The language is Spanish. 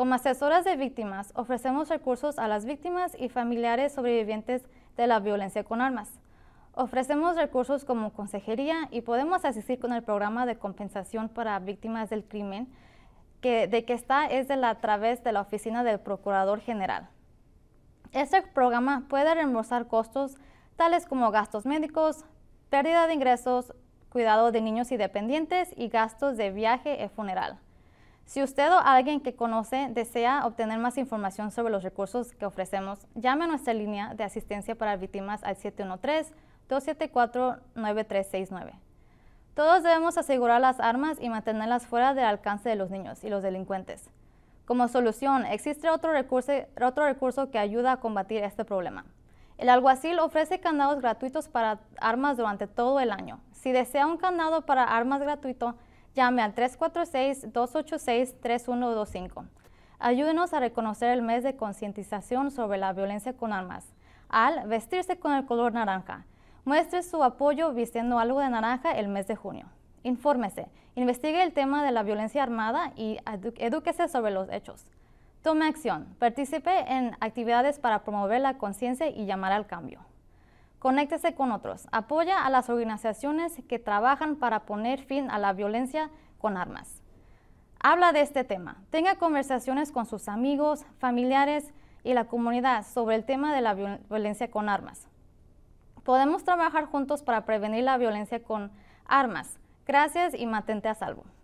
Como asesoras de víctimas, ofrecemos recursos a las víctimas y familiares sobrevivientes de la violencia con armas. Ofrecemos recursos como consejería y podemos asistir con el programa de compensación para víctimas del crimen, que, de que está es a través de la oficina del Procurador General. Este programa puede reembolsar costos tales como gastos médicos, pérdida de ingresos, cuidado de niños y dependientes y gastos de viaje y e funeral. Si usted o alguien que conoce desea obtener más información sobre los recursos que ofrecemos, llame a nuestra línea de asistencia para víctimas al 713-274-9369. Todos debemos asegurar las armas y mantenerlas fuera del alcance de los niños y los delincuentes. Como solución, existe otro recurso, que ayuda a combatir este problema. El alguacil ofrece candados gratuitos para armas durante todo el año. Si desea un candado para armas gratuito, Llame al 346-286-3125. Ayúdenos a reconocer el mes de concientización sobre la violencia con armas al vestirse con el color naranja. Muestre su apoyo vistiendo algo de naranja el mes de junio. Infórmese, investigue el tema de la violencia armada y edúquese sobre los hechos. Tome acción, participe en actividades para promover la conciencia y llamar al cambio. Conéctese con otros. Apoya a las organizaciones que trabajan para poner fin a la violencia con armas. Habla de este tema. Tenga conversaciones con sus amigos, familiares y la comunidad sobre el tema de la violencia con armas. Podemos trabajar juntos para prevenir la violencia con armas. Gracias y mantente a salvo.